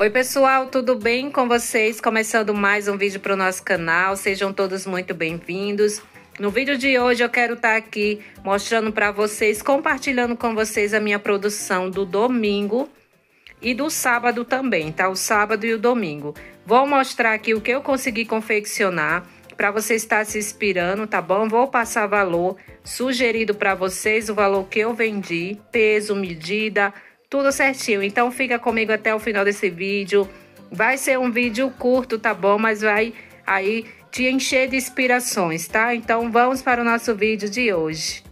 Oi pessoal, tudo bem com vocês? Começando mais um vídeo para o nosso canal, sejam todos muito bem-vindos. No vídeo de hoje eu quero estar tá aqui mostrando para vocês, compartilhando com vocês a minha produção do domingo e do sábado também, tá? O sábado e o domingo. Vou mostrar aqui o que eu consegui confeccionar para você estar tá se inspirando, tá bom? Vou passar valor sugerido para vocês, o valor que eu vendi, peso, medida, medida tudo certinho. Então fica comigo até o final desse vídeo. Vai ser um vídeo curto, tá bom? Mas vai aí te encher de inspirações, tá? Então vamos para o nosso vídeo de hoje.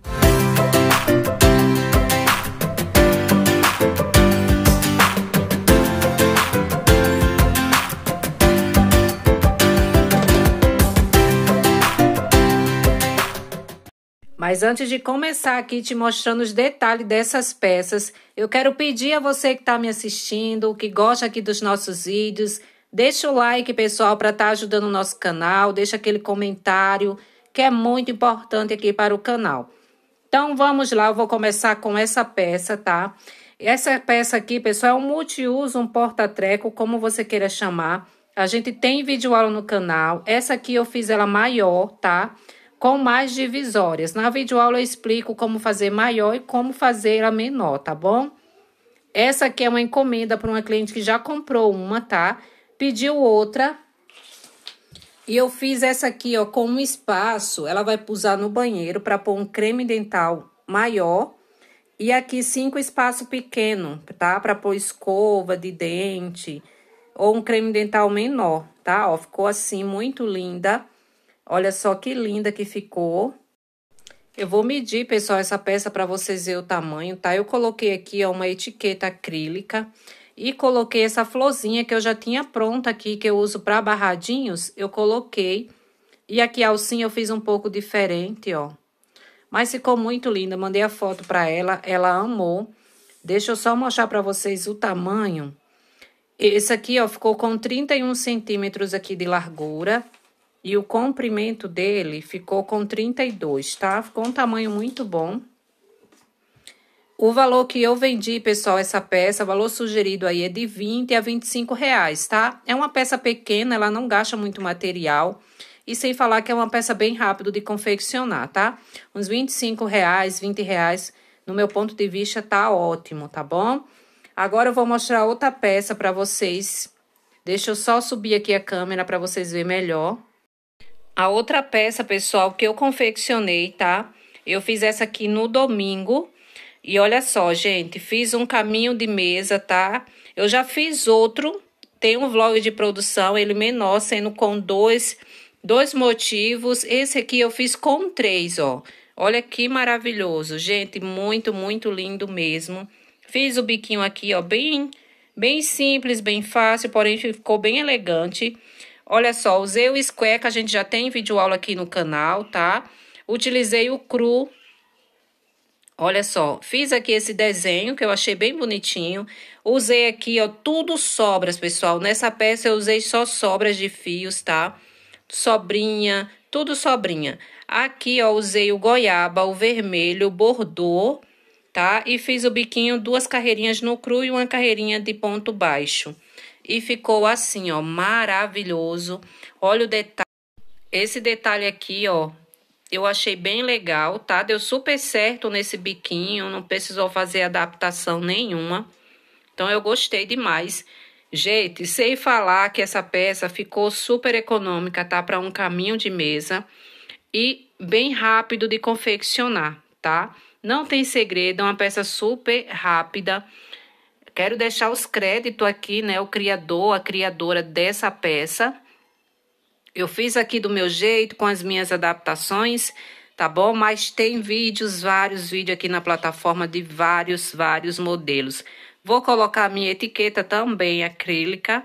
Mas antes de começar aqui te mostrando os detalhes dessas peças, eu quero pedir a você que está me assistindo, que gosta aqui dos nossos vídeos, deixa o like, pessoal, para estar tá ajudando o nosso canal, deixa aquele comentário, que é muito importante aqui para o canal. Então, vamos lá, eu vou começar com essa peça, tá? Essa peça aqui, pessoal, é um multiuso, um porta-treco, como você queira chamar. A gente tem vídeo aula no canal. Essa aqui eu fiz ela maior, tá? Tá? com mais divisórias. Na videoaula eu explico como fazer maior e como fazer a menor, tá bom? Essa aqui é uma encomenda para uma cliente que já comprou uma, tá? Pediu outra. E eu fiz essa aqui, ó, com um espaço. Ela vai usar no banheiro para pôr um creme dental maior. E aqui cinco espaço pequeno, tá? Para pôr escova de dente ou um creme dental menor, tá? Ó, ficou assim muito linda. Olha só que linda que ficou. Eu vou medir, pessoal, essa peça para vocês verem o tamanho, tá? Eu coloquei aqui ó, uma etiqueta acrílica e coloquei essa florzinha que eu já tinha pronta aqui, que eu uso para barradinhos, eu coloquei. E aqui a alcinha eu fiz um pouco diferente, ó. Mas ficou muito linda, mandei a foto para ela, ela amou. Deixa eu só mostrar para vocês o tamanho. Esse aqui, ó, ficou com 31 centímetros aqui de largura e o comprimento dele ficou com 32, tá? Ficou um tamanho muito bom. O valor que eu vendi, pessoal, essa peça, o valor sugerido aí é de 20 a 25 reais, tá? É uma peça pequena, ela não gasta muito material. E sem falar que é uma peça bem rápido de confeccionar, tá? Uns 25 reais, 20 reais, no meu ponto de vista, tá ótimo, tá bom? Agora eu vou mostrar outra peça para vocês. Deixa eu só subir aqui a câmera para vocês verem melhor. A outra peça, pessoal, que eu confeccionei, tá? Eu fiz essa aqui no domingo. E olha só, gente, fiz um caminho de mesa, tá? Eu já fiz outro, tem um vlog de produção, ele menor, sendo com dois, dois motivos. Esse aqui eu fiz com três, ó. Olha que maravilhoso, gente, muito, muito lindo mesmo. Fiz o biquinho aqui, ó, bem, bem simples, bem fácil, porém ficou bem elegante. Olha só, usei o square que a gente já tem vídeo aula aqui no canal, tá? Utilizei o cru. Olha só, fiz aqui esse desenho que eu achei bem bonitinho. Usei aqui, ó, tudo sobras, pessoal. Nessa peça eu usei só sobras de fios, tá? Sobrinha, tudo sobrinha. Aqui, ó, usei o goiaba, o vermelho, o bordô, tá? E fiz o biquinho, duas carreirinhas no cru e uma carreirinha de ponto baixo e ficou assim, ó, maravilhoso. Olha o detalhe. Esse detalhe aqui, ó, eu achei bem legal, tá? Deu super certo nesse biquinho, não precisou fazer adaptação nenhuma. Então, eu gostei demais. Gente, sem falar que essa peça ficou super econômica, tá? Para um caminho de mesa e bem rápido de confeccionar, tá? Não tem segredo, é uma peça super rápida. Quero deixar os créditos aqui, né? O criador, a criadora dessa peça. Eu fiz aqui do meu jeito, com as minhas adaptações, tá bom? Mas tem vídeos, vários vídeos aqui na plataforma de vários, vários modelos. Vou colocar a minha etiqueta também acrílica.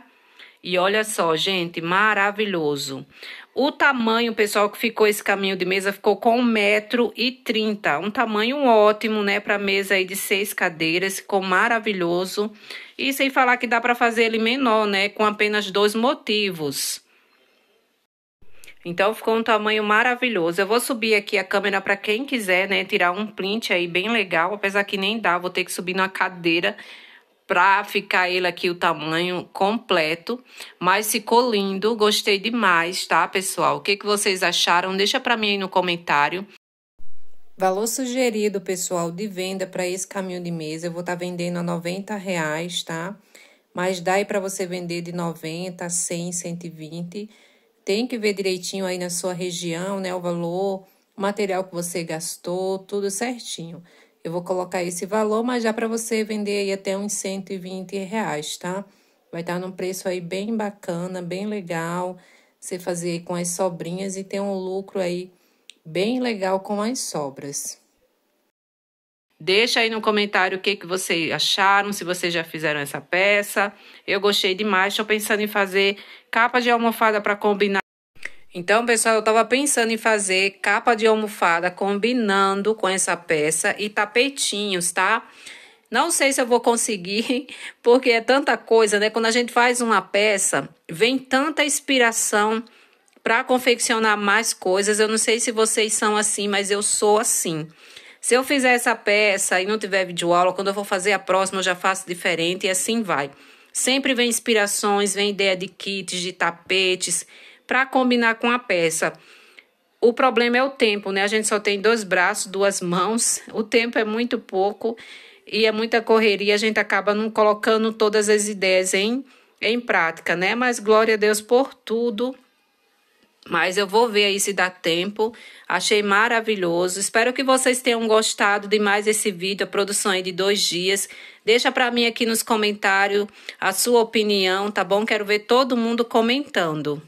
E olha só, gente, maravilhoso. O tamanho, pessoal, que ficou esse caminho de mesa ficou com 1,30m. Um tamanho ótimo, né, para mesa aí de seis cadeiras, ficou maravilhoso. E sem falar que dá para fazer ele menor, né, com apenas dois motivos. Então ficou um tamanho maravilhoso. Eu vou subir aqui a câmera para quem quiser, né, tirar um print aí bem legal, apesar que nem dá, vou ter que subir na cadeira para ficar ele aqui o tamanho completo, mas ficou lindo, gostei demais, tá, pessoal? O que, que vocês acharam? Deixa para mim aí no comentário. Valor sugerido, pessoal, de venda para esse caminho de mesa, eu vou estar tá vendendo a 90 reais, tá? Mas daí para você vender de 90 100, 120, tem que ver direitinho aí na sua região, né, o valor, o material que você gastou, tudo certinho. Eu vou colocar esse valor, mas já para você vender aí até uns 120 reais, tá? Vai estar tá num preço aí bem bacana, bem legal. Você fazer com as sobrinhas e ter um lucro aí bem legal com as sobras. Deixa aí no comentário o que, que vocês acharam, se vocês já fizeram essa peça. Eu gostei demais, estou pensando em fazer capa de almofada para combinar. Então, pessoal, eu estava pensando em fazer capa de almofada combinando com essa peça e tapetinhos, tá? Não sei se eu vou conseguir, porque é tanta coisa, né? Quando a gente faz uma peça, vem tanta inspiração para confeccionar mais coisas. Eu não sei se vocês são assim, mas eu sou assim. Se eu fizer essa peça e não tiver videoaula, quando eu for fazer a próxima, eu já faço diferente e assim vai. Sempre vem inspirações, vem ideia de kits, de tapetes, para combinar com a peça. O problema é o tempo, né? A gente só tem dois braços, duas mãos, o tempo é muito pouco e é muita correria, a gente acaba não colocando todas as ideias em, em prática, né? Mas glória a Deus por tudo. Mas eu vou ver aí se dá tempo. Achei maravilhoso. Espero que vocês tenham gostado de mais esse vídeo, a produção aí de dois dias. Deixa para mim aqui nos comentários a sua opinião, tá bom? Quero ver todo mundo comentando.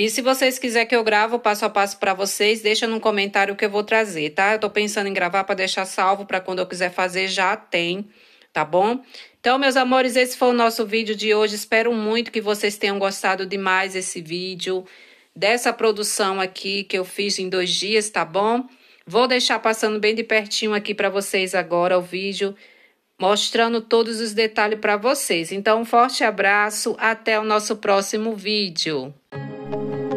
E se vocês quiserem que eu gravo passo a passo para vocês, deixa num comentário que eu vou trazer, tá? Eu tô pensando em gravar para deixar salvo para quando eu quiser fazer já tem, tá bom? Então, meus amores, esse foi o nosso vídeo de hoje. Espero muito que vocês tenham gostado demais esse vídeo, dessa produção aqui que eu fiz em dois dias, tá bom? Vou deixar passando bem de pertinho aqui para vocês agora o vídeo, mostrando todos os detalhes para vocês. Então, um forte abraço, até o nosso próximo vídeo. Thank you.